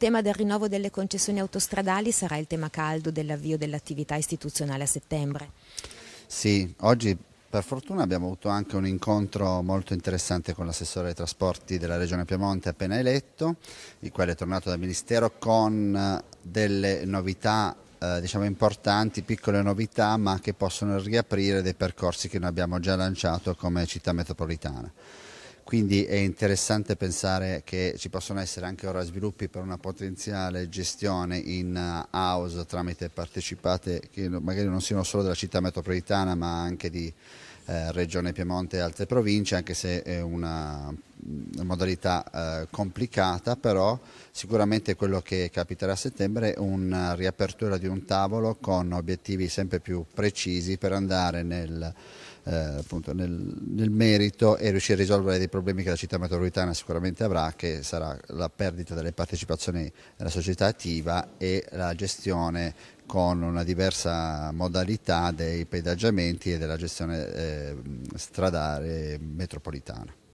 tema del rinnovo delle concessioni autostradali sarà il tema caldo dell'avvio dell'attività istituzionale a settembre. Sì, oggi per fortuna abbiamo avuto anche un incontro molto interessante con l'assessore dei trasporti della Regione Piemonte appena eletto, il quale è tornato dal Ministero con eh, delle novità eh, diciamo importanti, piccole novità, ma che possono riaprire dei percorsi che noi abbiamo già lanciato come città metropolitana. Quindi è interessante pensare che ci possono essere anche ora sviluppi per una potenziale gestione in eh, house tramite partecipate che magari non siano solo della città metropolitana ma anche di eh, Regione Piemonte e altre province, anche se è una modalità eh, complicata, però sicuramente quello che capiterà a settembre è una riapertura di un tavolo con obiettivi sempre più precisi per andare nel, eh, appunto, nel, nel merito e riuscire a risolvere dei problemi che la città metropolitana sicuramente avrà, che sarà la perdita delle partecipazioni nella società attiva e la gestione con una diversa modalità dei pedaggiamenti e della gestione eh, stradale metropolitana.